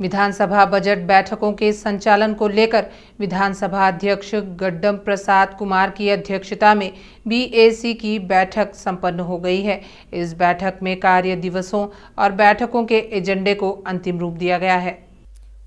विधानसभा budget बैठकों के संचालन को लेकर विधानसभा अध्यक्ष गड्डम प्रसाद कुमार की अध्यक्षता में बीएसी की बैठक संपन्न हो गई है इस बैठक में कार्य दिवसों और बैठकों के एजेंडे को अंतिम रूप दिया गया है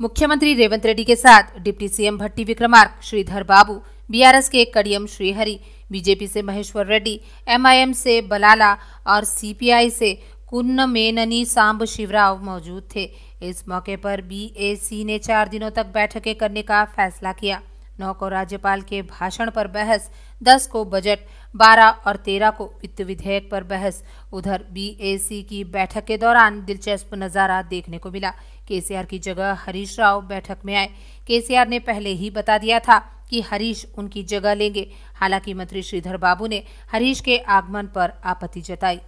मुख्यमंत्री रेवंत रेड्डी के साथ डिप्टी सीएम भट्टी विक्रमार्क श्रीधर बाबू बीआरएस के कड़ियम श्रीहरि बीजेपी से महेश्वर रेड्डी एमआईएम से बलाला और सीपीआई से कुन्न मेननी सांब शिवराव मौजूद थे इस मौके पर बीएसी ने चार दिनों तक बैठकें करने का फैसला किया नौ को राज्यपाल के भाषण पर बहस दस को बजट बारह और तेरह को वित्त विधेयक पर बहस उधर बीएसी की बैठक के दौरान दिलचस्प नज़ारा देखने को मिला केसीआर की जगह हरीश राव बैठक में आए केसीआर ने पहले ही बता दिया था कि हरीश उनकी जगह लेंगे हालांकि मंत्री श्रीधर बाबू ने हरीश के आगमन पर आपत्ति जताई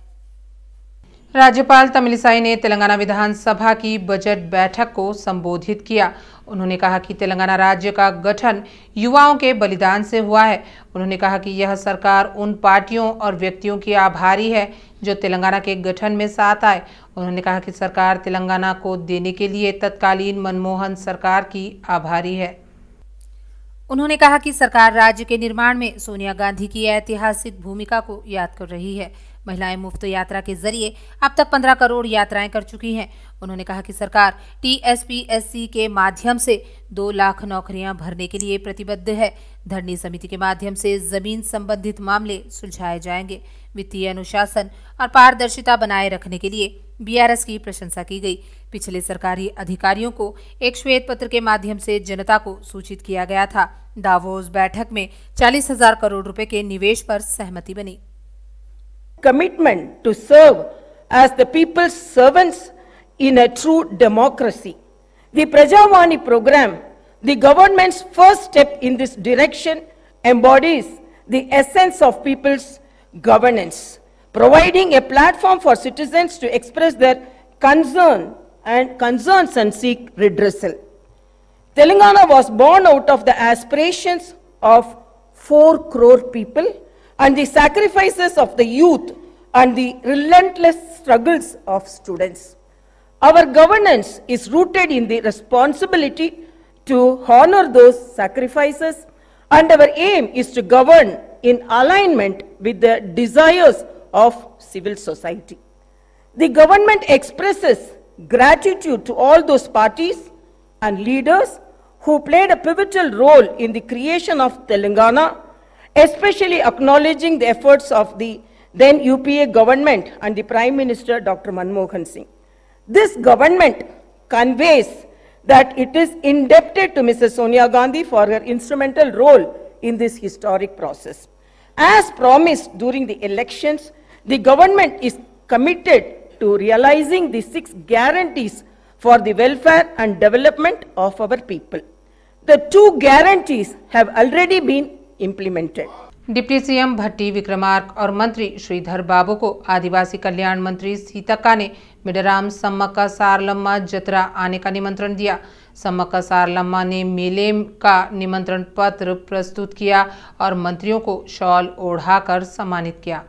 राज्यपाल तमिलसाई ने तेलंगाना विधानसभा की बजट बैठक को संबोधित किया उन्होंने कहा कि तेलंगाना राज्य का गठन युवाओं के बलिदान से हुआ है उन्होंने कहा कि यह सरकार उन पार्टियों और व्यक्तियों की आभारी है जो तेलंगाना के गठन में साथ आए उन्होंने कहा कि सरकार तेलंगाना को देने के लिए तत्कालीन मनमोहन सरकार की आभारी है उन्होंने कहा कि सरकार राज्य के निर्माण में सोनिया गांधी की ऐतिहासिक भूमिका को याद कर रही है महिलाएं मुफ्त यात्रा के जरिए अब तक 15 करोड़ यात्राएं कर चुकी हैं उन्होंने कहा कि सरकार टीएसपीएससी के माध्यम से दो लाख नौकरियां भरने के लिए प्रतिबद्ध है धरनी समिति के माध्यम से जमीन संबंधित मामले सुलझाए जाएंगे वित्तीय अनुशासन और पारदर्शिता बनाए रखने के लिए बीआरएस की प्रशंसा की गई पिछले सरकारी अधिकारियों को एक श्वेत पत्र के माध्यम से जनता को सूचित किया गया था दावोस बैठक में चालीस हजार करोड़ रुपए के निवेश पर सहमति बनी commitment to serve as the people's servants in a true democracy. The Prajavani program, the government's first step in this direction, embodies the essence of people's governance, providing a platform for citizens to express their concern and concerns and seek redressal. Telangana was born out of the aspirations of 4 crore people and the sacrifices of the youth and the relentless struggles of students. Our governance is rooted in the responsibility to honor those sacrifices and our aim is to govern in alignment with the desires of civil society. The government expresses gratitude to all those parties and leaders who played a pivotal role in the creation of Telangana especially acknowledging the efforts of the then UPA government and the Prime Minister Dr. Manmohan Singh. This government conveys that it is indebted to Mrs. Sonia Gandhi for her instrumental role in this historic process. As promised during the elections, the government is committed to realizing the six guarantees for the welfare and development of our people. The two guarantees have already been implemented deputy CM Bhatti Vikramarka और मंत्री श्रीधर बाबू को आदिवासी कल्याण मंत्री सीतक्का ने मिडराम सम्मक्का सारलम्मा जतरा आने का निमंत्रण दिया सम्मक्का सारलम्मा ने मेले का निमंत्रण पत्र प्रस्तुत किया और मंत्रियों को शॉल ओढ़ाकर सम्मानित किया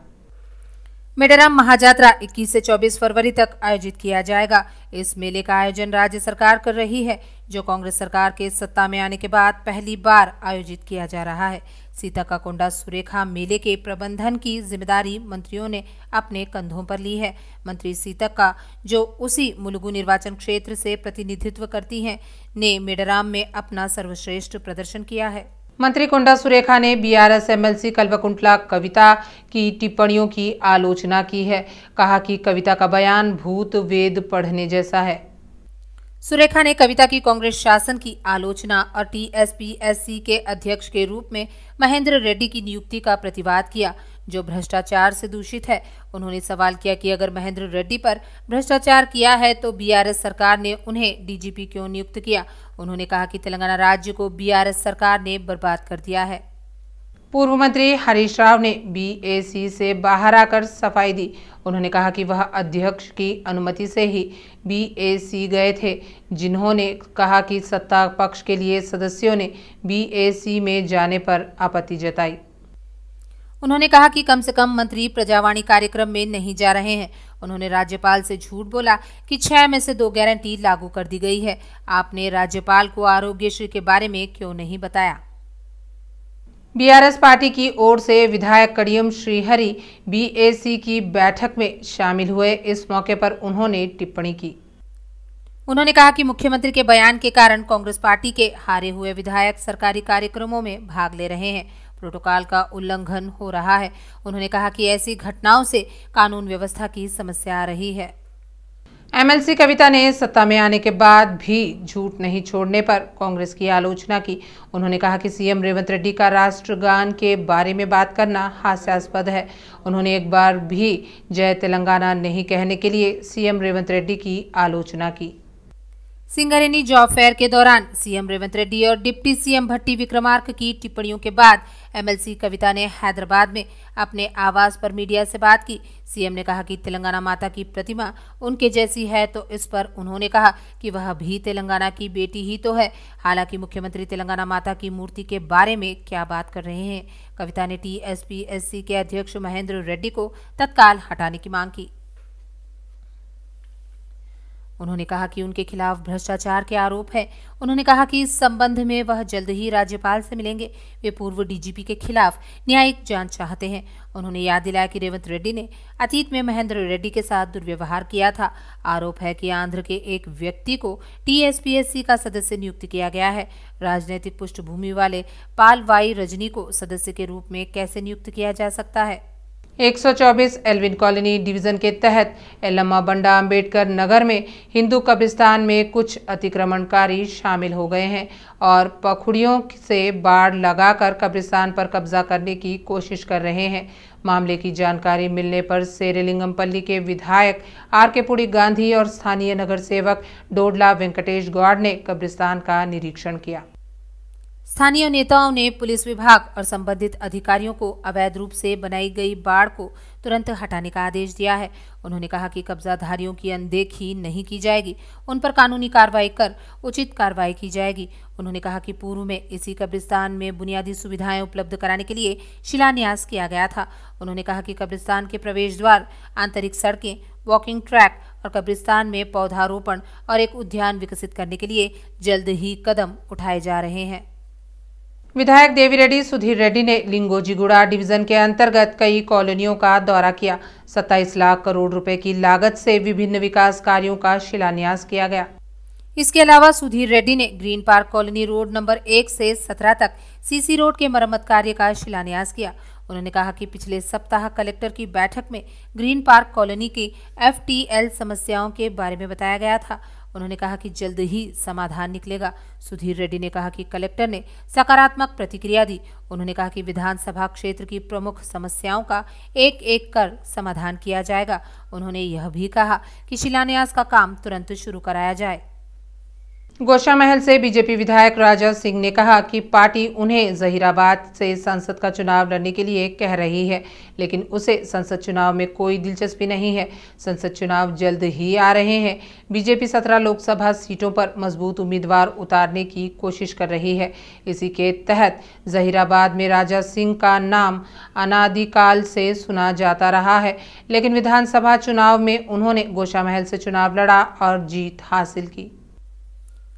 मेडाराम महाजात्रा 21 से 24 फरवरी तक आयोजित किया जाएगा इस मेले का आयोजन राज्य सरकार कर रही है जो कांग्रेस सरकार के सत्ता में आने के बाद पहली बार आयोजित किया जा रहा है सीता का कोंडा सुरेखा मेले के प्रबंधन की जिम्मेदारी मंत्रियों ने अपने कंधों पर ली है मंत्री सीतक का जो उसी मुलुगु निर्वाचन क्षेत्र से प्रतिनिधित्व करती हैं ने मेडराम में अपना सर्वश्रेष्ठ प्रदर्शन किया है मंत्री कोंडा सुरेखा ने बीआरएस एमएलसी कल्वकुंटला कविता की टिप्पणियों की आलोचना की है कहा कि कविता का बयान भूत वेद पढ़ने जैसा है सुरेखा ने कविता की कांग्रेस शासन की आलोचना और टीएसपीएससी के अध्यक्ष के रूप में महेंद्र रेड्डी की नियुक्ति का प्रतिवाद किया जो भ्रष्टाचार से दूषित है उन्होंने सवाल किया कि अगर महेंद्र रेड्डी पर भ्रष्टाचार किया है तो बीआरएस सरकार ने उन्हें डीजीपी क्यों नियुक्त किया उन्होंने कहा कि तेलंगाना राज्य को बीआरएस सरकार ने बर्बाद कर दिया है पूर्व मंत्री हरीश राव ने बीएसी से बाहर आकर सफाई दी उन्होंने कहा कि वह अध्यक्ष की अनुमति से ही बीएसी गए थे जिन्होंने कहा कि सत्ता पक्ष के लिए सदस्यों ने बीएसी में जाने पर आपत्ति जताई उन्होंने कहा कि कम से कम मंत्री प्रजावाणी कार्यक्रम में नहीं जा रहे हैं उन्होंने राज्यपाल से झूठ बोला कि छह में से दो गारंटी लागू कर दी गई है आपने राज्यपाल को श्री के बारे में क्यों नहीं बताया बीआरएस पार्टी की ओर से विधायक कड़ियम श्रीहरि बीएसी की बैठक में शामिल हुए इस मौके पर उन्होंने टिप्पणी की उन्होंने कहा कि मुख्यमंत्री के बयान के कारण कांग्रेस पार्टी के हारे हुए विधायक सरकारी कार्यक्रमों में भाग ले रहे हैं प्रोटोकॉल का उल्लंघन हो रहा है उन्होंने कहा कि ऐसी घटनाओं से कानून व्यवस्था की समस्या आ रही है एमएलसी कविता ने सत्ता में आने के बाद भी झूठ नहीं छोड़ने पर कांग्रेस की आलोचना की उन्होंने कहा कि सीएम रेवंत रेड्डी का राष्ट्रगान के बारे में बात करना हास्यास्पद है उन्होंने एक बार भी जय तेलंगाना नहीं कहने के लिए सीएम रेवंत रेड्डी की आलोचना की सिंगरेनी जॉब फेयर के दौरान सीएम रेवंत रेड्डी और डिप्टी सीएम भट्टी विक्रमार्क की टिप्पणियों के बाद एमएलसी कविता ने हैदराबाद में अपने आवास पर मीडिया से बात की सीएम ने कहा कि तेलंगाना माता की प्रतिमा उनके जैसी है तो इस पर उन्होंने कहा कि वह भी तेलंगाना की बेटी ही तो है हालांकि मुख्यमंत्री तेलंगाना माता की मूर्ति के बारे में क्या बात कर रहे हैं कविता ने टी के अध्यक्ष महेंद्र रेड्डी को तत्काल हटाने की मांग की उन्होंने कहा कि उनके खिलाफ भ्रष्टाचार के आरोप हैं उन्होंने कहा कि इस संबंध में वह जल्द ही राज्यपाल से मिलेंगे वे पूर्व डीजीपी के खिलाफ न्यायिक जांच चाहते हैं उन्होंने याद दिलाया कि रेवंत रेड्डी ने अतीत में महेंद्र रेड्डी के साथ दुर्व्यवहार किया था आरोप है कि आंध्र के एक व्यक्ति को टीएसपीएससी का सदस्य नियुक्त किया गया है राजनीतिक पृष्ठभूमि वाले पालवाई रजनी को सदस्य के रूप में कैसे नियुक्त किया जा सकता है 124 एल्विन कॉलोनी डिवीज़न के तहत एलम्मा बंडा अम्बेडकर नगर में हिंदू कब्रिस्तान में कुछ अतिक्रमणकारी शामिल हो गए हैं और पखुड़ियों से बाढ़ लगाकर कब्रिस्तान पर कब्जा करने की कोशिश कर रहे हैं मामले की जानकारी मिलने पर सेरेलिंगमपल्ली के विधायक आर के पुड़ी गांधी और स्थानीय नगर सेवक डोडला वेंकटेश गौड़ ने कब्रिस्तान का निरीक्षण किया स्थानीय नेताओं ने पुलिस विभाग और संबंधित अधिकारियों को अवैध रूप से बनाई गई बाढ़ को तुरंत हटाने का आदेश दिया है उन्होंने कहा कि कब्जाधारियों की अनदेखी नहीं की जाएगी उन पर कानूनी कार्रवाई कर उचित कार्रवाई की जाएगी उन्होंने कहा कि पूर्व में इसी कब्रिस्तान में बुनियादी सुविधाएं उपलब्ध कराने के लिए शिलान्यास किया गया था उन्होंने कहा कि कब्रिस्तान के प्रवेश द्वार आंतरिक सड़कें वॉकिंग ट्रैक और कब्रिस्तान में पौधारोपण और एक उद्यान विकसित करने के लिए जल्द ही कदम उठाए जा रहे हैं विधायक देवी रेड्डी सुधीर रेड्डी ने लिंगोजीगुड़ा डिवीजन के अंतर्गत कई कॉलोनियों का दौरा किया 27 लाख करोड़ रुपए की लागत से विभिन्न विकास कार्यों का शिलान्यास किया गया इसके अलावा सुधीर रेड्डी ने Green Park Colony road number एक से सत्रह तक सीसी रोड के मरम्मत कार्य का शिलान्यास किया उन्होंने कहा कि पिछले सप्ताह कलेक्टर की बैठक में ग्रीन पार्क कॉलोनी की एफटीएल समस्याओं के बारे में बताया गया था उन्होंने कहा कि जल्द ही समाधान निकलेगा सुधीर रेड्डी ने कहा कि कलेक्टर ने सकारात्मक प्रतिक्रिया दी उन्होंने कहा कि विधानसभा क्षेत्र की प्रमुख समस्याओं का एक एक कर समाधान किया जाएगा उन्होंने यह भी कहा कि शिलान्यास का काम तुरंत शुरू कराया जाए गोशा महल से बीजेपी विधायक राजा सिंह ने कहा कि पार्टी उन्हें जहीराबाद से संसद का चुनाव लड़ने के लिए कह रही है लेकिन उसे संसद चुनाव में कोई दिलचस्पी नहीं है संसद चुनाव जल्द ही आ रहे हैं बीजेपी सत्रह लोकसभा सीटों पर मजबूत उम्मीदवार उतारने की कोशिश कर रही है इसी के तहत जहीराबाद में राजा सिंह का नाम अनादिकाल से सुना जाता रहा है लेकिन विधानसभा चुनाव में उन्होंने गोशा महल से चुनाव लड़ा और जीत हासिल की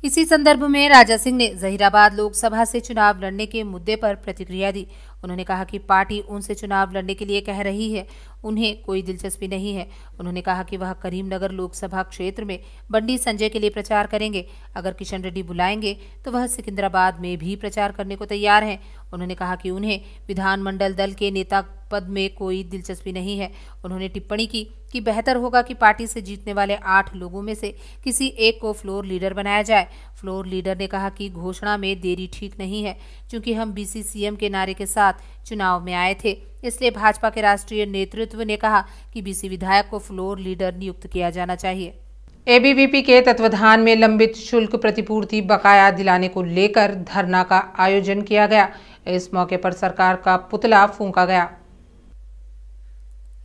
इसी संदर्भ में राजा सिंह ने जहीराबाद लोकसभा से चुनाव लड़ने के मुद्दे पर प्रतिक्रिया दी उन्होंने कहा कि पार्टी उनसे चुनाव लड़ने के लिए कह रही है उन्हें कोई दिलचस्पी नहीं है उन्होंने कहा कि वह करीमनगर लोकसभा क्षेत्र में बंडी संजय के लिए प्रचार करेंगे अगर किशन रेड्डी बुलाएंगे तो वह सिकंदराबाद में भी प्रचार करने को तैयार हैं उन्होंने कहा कि उन्हें विधानमंडल दल के नेता पद में कोई दिलचस्पी नहीं है उन्होंने टिप्पणी की कि बेहतर होगा कि पार्टी से जीतने वाले आठ लोगों में से किसी एक को फ्लोर लीडर बनाया जाए फ्लोर लीडर ने कहा कि घोषणा में देरी ठीक नहीं है क्योंकि हम बीसीसीएम के नारे के साथ चुनाव में आए थे इसलिए भाजपा के राष्ट्रीय नेतृत्व ने कहा कि बीसी विधायक को फ्लोर लीडर नियुक्त किया जाना चाहिए एबीवीपी के तत्वाधान में लंबित शुल्क प्रतिपूर्ति बकाया दिलाने को लेकर धरना का आयोजन किया गया इस मौके पर सरकार का पुतला फूका गया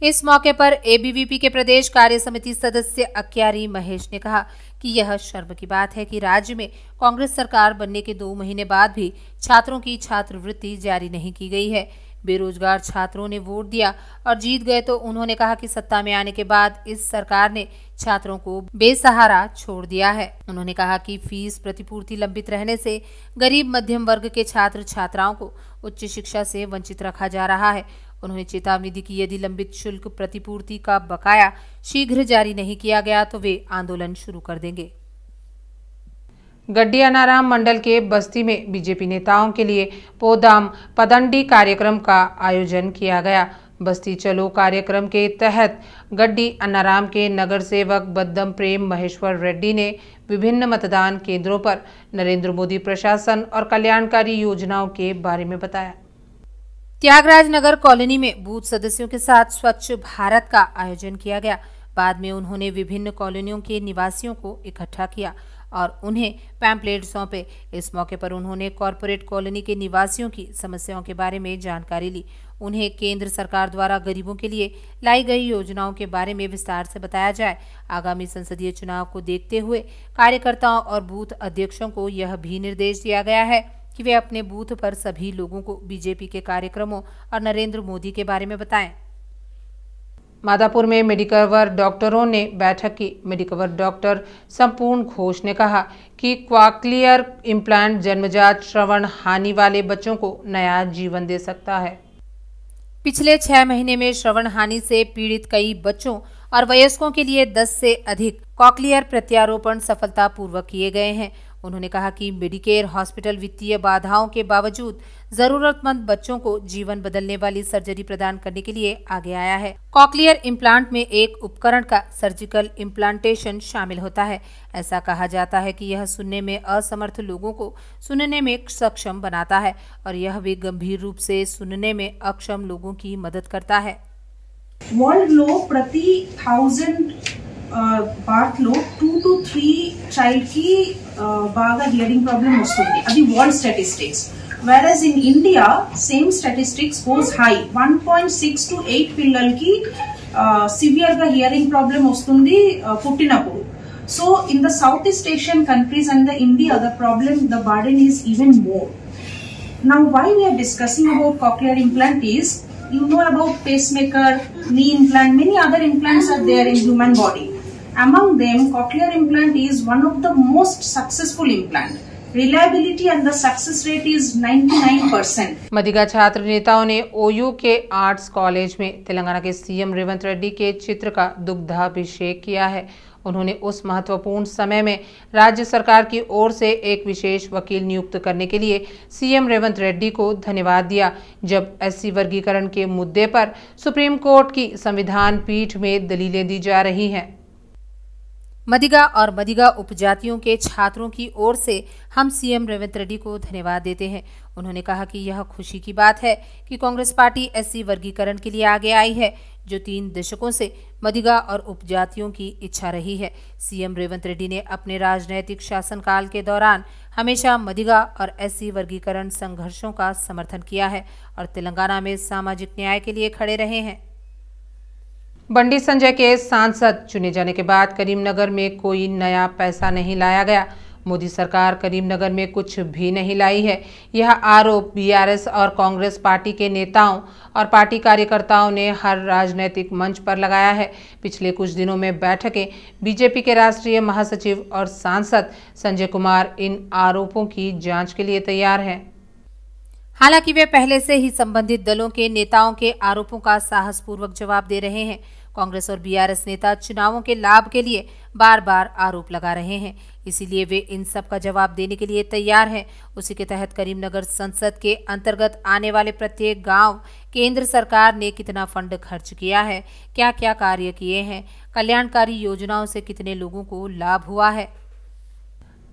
इस मौके पर एबीवीपी के प्रदेश कार्य समिति सदस्य अक्यारी महेश ने कहा कि यह शर्म की बात है कि राज्य में कांग्रेस सरकार बनने के दो महीने बाद भी छात्रों की छात्रवृत्ति जारी नहीं की गई है बेरोजगार छात्रों ने वोट दिया और जीत गए तो उन्होंने कहा कि सत्ता में आने के बाद इस सरकार ने छात्रों को बेसहारा छोड़ दिया है उन्होंने कहा कि फीस प्रतिपूर्ति लंबित रहने से गरीब मध्यम वर्ग के छात्र छात्राओं को उच्च शिक्षा से वंचित रखा जा रहा है उन्होंने चेतावनी दी कि यदि लंबित शुल्क प्रतिपूर्ति का बकाया शीघ्र जारी नहीं किया गया तो वे आंदोलन शुरू कर देंगे गड्डियानाराम मंडल के बस्ती में बीजेपी नेताओं के लिए पोदाम पदंडी कार्यक्रम का आयोजन किया गया बस्ती चलो कार्यक्रम के तहत गड्डी अन्नाराम के नगर सेवक बद्दम प्रेम महेश्वर रेड्डी ने विभिन्न मतदान केंद्रों पर नरेंद्र मोदी प्रशासन और कल्याणकारी योजनाओं के बारे में बताया त्यागराज नगर कॉलोनी में बूथ सदस्यों के साथ स्वच्छ भारत का आयोजन किया गया बाद में उन्होंने विभिन्न कॉलोनियों के निवासियों को इकट्ठा किया और उन्हें पैम्पलेट सौंपे इस मौके पर उन्होंने कॉरपोरेट कॉलोनी के निवासियों की समस्याओं के बारे में जानकारी ली उन्हें केंद्र सरकार द्वारा गरीबों के लिए लाई गई योजनाओं के बारे में विस्तार से बताया जाए आगामी संसदीय चुनाव को देखते हुए कार्यकर्ताओं और बूथ अध्यक्षों को यह भी निर्देश दिया गया है कि वे अपने बूथ पर सभी लोगों को बीजेपी के कार्यक्रमों और नरेंद्र मोदी के बारे में बताएं मादापुर में मेडिकवर डॉक्टरों ने बैठक की मेडिकवर डॉक्टर संपूर्ण घोष ने कहा कि क्वाक्लियर इम्प्लांट जन्मजात श्रवण हानि वाले बच्चों को नया जीवन दे सकता है पिछले छह महीने में श्रवण हानि से पीड़ित कई बच्चों और वयस्कों के लिए 10 से अधिक कॉक्लियर प्रत्यारोपण सफलतापूर्वक किए गए हैं उन्होंने कहा कि मेडिकेयर हॉस्पिटल वित्तीय बाधाओं के बावजूद जरूरतमंद बच्चों को जीवन बदलने वाली सर्जरी प्रदान करने के लिए आगे आया है कॉकलियर इम्प्लांट में एक उपकरण का सर्जिकल इम्प्लांटेशन शामिल होता है ऐसा कहा जाता है कि यह सुनने में असमर्थ लोगों को सुनने में सक्षम बनाता है और यह भी गंभीर रूप से सुनने में अक्षम लोगों की मदद करता है वर्ल्ड लो प्रति थाउजेंड లో టూ టు త్రీ చైల్డ్కి బాగా హియరింగ్ ప్రాబ్లమ్ వస్తుంది అది world statistics versus in India same statistics goes high one point six to eight పిల్లలకి సివియర్గా హియరింగ్ ప్రాబ్లమ్ వస్తుంది పుట్టినప్పుడు so in the South East Asian countries and the India the problem the burden is even more Now, why we are discussing about cochlear implant is, you know about pacemaker, knee implant, many other implants are there in human body. Among them, cochlear implant is one of the most successful implant. reliability and the success rate is 99%। Madiga छात्र नेताओं ने ओयू के arts college में तेलंगाना के CM Revanth Reddy के चित्र का दुग्धाभिषेक किया है उन्होंने उस महत्वपूर्ण समय में राज्य सरकार की ओर से एक विशेष वकील नियुक्त करने के लिए सीएम रेवंत रेड्डी को धन्यवाद दिया जब एससी वर्गीकरण के मुद्दे पर सुप्रीम कोर्ट की संविधान पीठ में दलीलें दी जा रही हैं मदिगा और मदिगा उपजातियों के छात्रों की ओर से हम सीएम रेवंत रेड्डी को धन्यवाद देते हैं उन्होंने कहा कि यह खुशी की बात है कि कांग्रेस पार्टी ऐसी वर्गीकरण के लिए आगे आई है जो तीन दशकों से मदिगा और उपजातियों की इच्छा रही है सीएम रेवंत रेड्डी ने अपने राजनैतिक शासनकाल के दौरान हमेशा मदिगा और एस वर्गीकरण संघर्षों का समर्थन किया है और तेलंगाना में सामाजिक न्याय के लिए खड़े रहे हैं बंडी संजय के सांसद चुने जाने के बाद करीमनगर में कोई नया पैसा नहीं लाया गया मोदी सरकार करीमनगर में कुछ भी नहीं लाई है यह आरोप बीआरएस और कांग्रेस पार्टी के नेताओं और पार्टी कार्यकर्ताओं ने हर राजनीतिक मंच पर लगाया है पिछले कुछ दिनों में बैठकें बीजेपी के राष्ट्रीय महासचिव और सांसद संजय कुमार इन आरोपों की जांच के लिए तैयार हैं हालांकि वे पहले से ही संबंधित दलों के नेताओं के आरोपों का साहसपूर्वक जवाब दे रहे हैं कांग्रेस और बीआरएस नेता चुनावों के लाभ के लिए बार बार आरोप लगा रहे हैं इसीलिए वे इन सब का जवाब देने के लिए तैयार हैं उसी के तहत करीमनगर संसद के अंतर्गत आने वाले प्रत्येक गांव केंद्र सरकार ने कितना फंड खर्च किया है क्या क्या कार्य किए हैं कल्याणकारी योजनाओं से कितने लोगों को लाभ हुआ है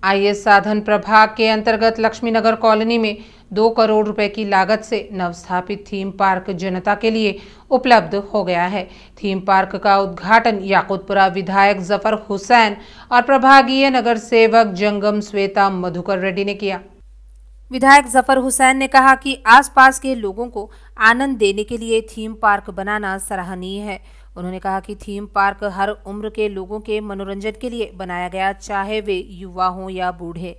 आई साधन प्रभाग के अंतर्गत लक्ष्मीनगर कॉलोनी में दो करोड़ रुपए की लागत से नवस्थापित थीम पार्क जनता के लिए उपलब्ध हो गया है थीम पार्क का उद्घाटन याकूतपुरा विधायक जफर हुसैन और प्रभागीय नगर सेवक जंगम श्वेता मधुकर रेड्डी ने किया विधायक जफर हुसैन ने कहा कि आसपास के लोगों को आनंद देने के लिए थीम पार्क बनाना सराहनीय है उन्होंने कहा कि थीम पार्क हर उम्र के लोगों के मनोरंजन के लिए बनाया गया चाहे वे युवा हों या बूढ़े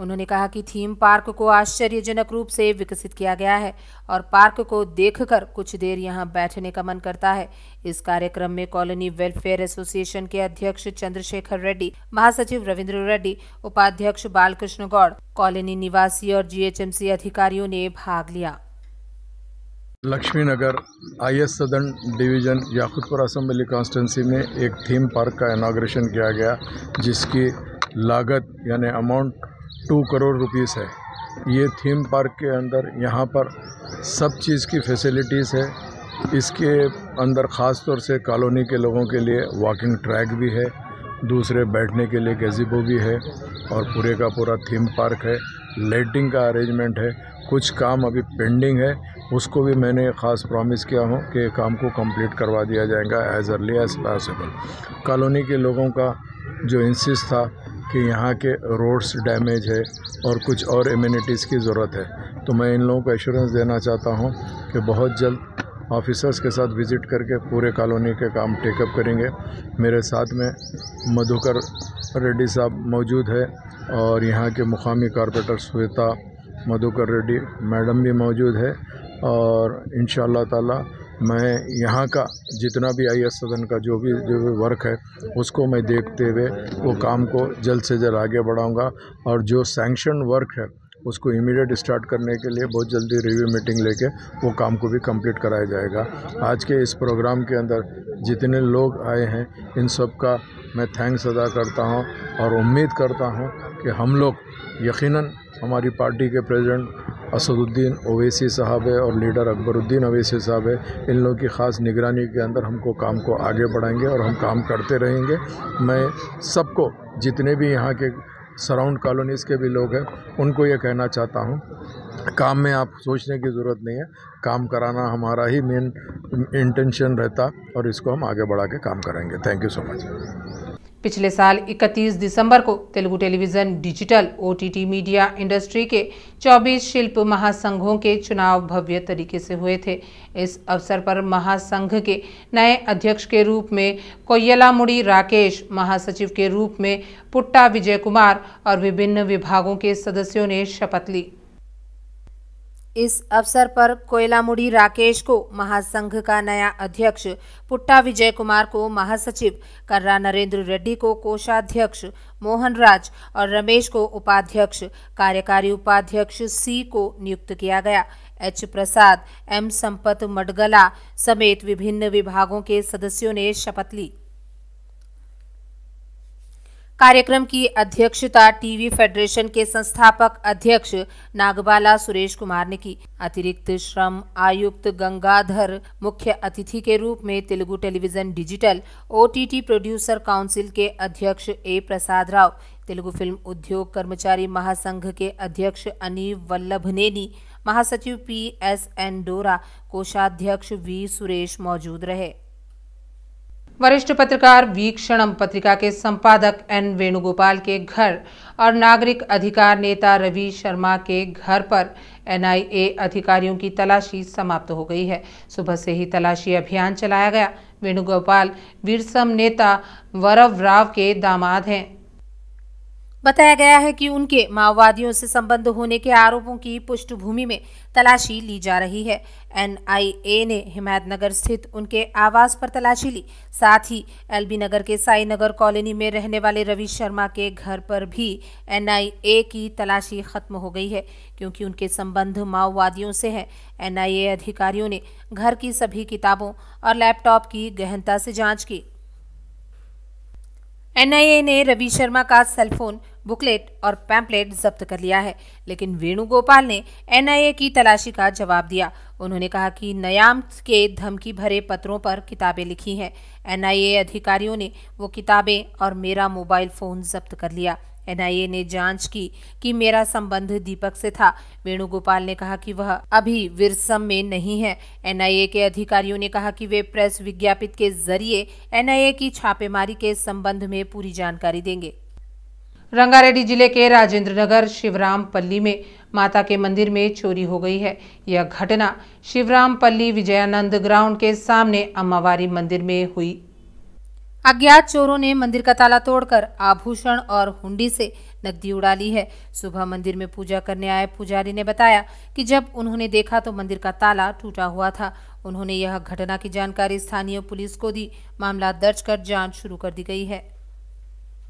उन्होंने कहा कि थीम पार्क को आश्चर्यजनक रूप से विकसित किया गया है और पार्क को देखकर कुछ देर यहां बैठने का मन करता है इस कार्यक्रम में कॉलोनी वेलफेयर एसोसिएशन के अध्यक्ष चंद्रशेखर रेड्डी महासचिव रविंद्र रेड्डी उपाध्यक्ष बालकृष्ण गौड़ कॉलोनी निवासी और जीएचएमसी अधिकारियों ने भाग लिया Lakshmi Nagar I S Sadan division Yakutpura assembly constituency में एक थीम पार्क का इनाग्रेशन किया गया जिसकी लागत यानी अमाउंट टू करोड़ रुपीस है ये थीम पार्क के अंदर यहाँ पर सब चीज़ की फैसिलिटीज़ है इसके अंदर ख़ास तौर से कॉलोनी के लोगों के लिए वॉकिंग ट्रैक भी है दूसरे बैठने के लिए गजीबो भी है और पूरे का पूरा थीम पार्क है लाइटिंग का अरेंजमेंट है कुछ काम अभी पेंडिंग है उसको भी मैंने ख़ास प्रॉमिस किया हूँ कि काम को कंप्लीट करवा दिया जाएगा as early as possible colony के लोगों का जो इंसिस था कि यहाँ के रोड्स डैमेज है और कुछ और इम्यूनिटीज़ की ज़रूरत है तो मैं इन लोगों को एश्योरेंस देना चाहता हूँ कि बहुत जल्द ऑफिसर्स के साथ विज़िट करके पूरे कॉलोनी के काम टेकअप करेंगे मेरे साथ में मधुकर रेड्डी साहब मौजूद है और यहाँ के मुकामी कॉरपोरेटर श्वेता मधुकर रेड्डी मैडम भी मौजूद है और इन ताला मैं यहाँ का जितना भी आई एस सदन का जो भी जो भी वर्क है उसको मैं देखते हुए वो काम को जल्द से जल्द आगे बढ़ाऊँगा और जो सैंक्शन वर्क है उसको इमीडिएट स्टार्ट करने के लिए बहुत जल्दी रिव्यू मीटिंग लेके वो काम को भी कंप्लीट कराया जाएगा आज के इस प्रोग्राम के अंदर जितने लोग आए हैं इन सब का मैं थैंक्स अदा करता हूँ और उम्मीद करता हूँ कि हम लोग यकीनन हमारी पार्टी के प्रेसिडेंट असदुद्दीन ओवैसी साहब है और लीडर अकबरुद्दीन ओवैसी साहब है इन लोगों की ख़ास निगरानी के अंदर हमको काम को आगे बढ़ाएंगे और हम काम करते रहेंगे मैं सबको जितने भी यहाँ के सराउंड कॉलोनीज़ के भी लोग हैं उनको ये कहना चाहता हूँ काम में आप सोचने की ज़रूरत नहीं है काम कराना हमारा ही मेन इंटेंशन रहता और इसको हम आगे बढ़ा के काम करेंगे थैंक यू सो मच पिछले साल 31 दिसंबर को Telugu television digital OTT media industry के 24 शिल्प महासंघों के चुनाव भव्य तरीके से हुए थे इस अवसर पर महासंघ के नए अध्यक्ष के रूप में कोयलामुड़ी राकेश महासचिव के रूप में पुट्टा विजय कुमार और विभिन्न विभागों के सदस्यों ने शपथ ली इस अवसर पर कोयलामुड़ी राकेश को महासंघ का नया अध्यक्ष पुट्टा विजय कुमार को महासचिव कर्रा नरेंद्र रेड्डी को कोषाध्यक्ष मोहन राज और रमेश को उपाध्यक्ष कार्यकारी उपाध्यक्ष सी को नियुक्त किया गया एच प्रसाद एम संपत मडगला समेत विभिन्न विभागों के सदस्यों ने शपथ ली कार्यक्रम की अध्यक्षता टीवी फेडरेशन के संस्थापक अध्यक्ष नागबाला सुरेश कुमार ने की अतिरिक्त श्रम आयुक्त गंगाधर मुख्य अतिथि के रूप में Telugu television digital OTT producer council के अध्यक्ष ए प्रसाद राव तेलुगु फिल्म उद्योग कर्मचारी महासंघ के अध्यक्ष अनिव वल्लभ नेनी महासचिव पी एस एन डोरा कोषाध्यक्ष वी सुरेश मौजूद रहे वरिष्ठ पत्रकार वीक्षणम पत्रिका के संपादक एन वेणुगोपाल के घर और नागरिक अधिकार नेता रवि शर्मा के घर पर एनआईए अधिकारियों की तलाशी समाप्त हो गई है सुबह से ही तलाशी अभियान चलाया गया वेणुगोपाल वीरसम नेता वरव राव के दामाद हैं बताया गया है कि उनके माओवादियों से संबंध होने के आरोपों की पृष्ठभूमि में तलाशी ली जा रही है एनआईए ने हिमायतनगर स्थित उनके आवास पर तलाशी ली साथ ही एलबी नगर के साई नगर कॉलोनी में रहने वाले रवि शर्मा के घर पर भी एनआईए की तलाशी खत्म हो गई है क्योंकि उनके संबंध माओवादियों से आई एनआईए अधिकारियों ने घर की सभी किताबों और लैपटॉप की गहनता से जांच की एनआईए ने रवि शर्मा का सेलफोन बुकलेट और पैम्पलेट जब्त कर लिया है लेकिन वेणुगोपाल ने एनआईए की तलाशी का जवाब दिया उन्होंने कहा कि नयाम के धमकी भरे पत्रों पर किताबें लिखी हैं एनआईए अधिकारियों ने वो किताबें और मेरा मोबाइल फोन जब्त कर लिया एनआईए ने जांच की कि मेरा संबंध दीपक से था वेणुगोपाल ने कहा कि वह अभी विरसम में नहीं है एनआईए के अधिकारियों ने कहा कि वे प्रेस विज्ञापित के जरिए एनआईए की छापेमारी के संबंध में पूरी जानकारी देंगे रंगारेड्डी जिले के राजेंद्र नगर शिवराम पल्ली में माता के मंदिर में चोरी हो गई है यह घटना शिवराम पल्ली विजयानंद ग्राउंड के सामने अम्मावारी मंदिर में हुई अज्ञात चोरों ने मंदिर का ताला तोड़कर आभूषण और हुंडी से नकदी उड़ा ली है सुबह मंदिर में पूजा करने आए पुजारी ने बताया कि जब उन्होंने देखा तो मंदिर का ताला टूटा हुआ था उन्होंने यह घटना की जानकारी स्थानीय पुलिस को दी मामला दर्ज कर जांच शुरू कर दी गई है